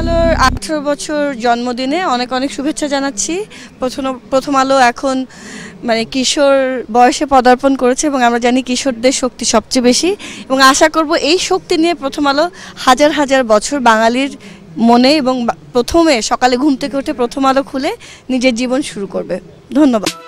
আলোর আঠেরো বছর জন্মদিনে অনেক অনেক শুভেচ্ছা জানাচ্ছি প্রথম প্রথম আলো এখন মানে কিশোর বয়সে পদার্পণ করেছে এবং আমরা জানি কিশোরদের শক্তি সবচেয়ে বেশি এবং আশা করব এই শক্তি নিয়ে প্রথম আলো হাজার হাজার বছর বাঙালির মনে এবং প্রথমে সকালে ঘুম থেকে উঠে প্রথম আলো খুলে নিজের জীবন শুরু করবে ধন্যবাদ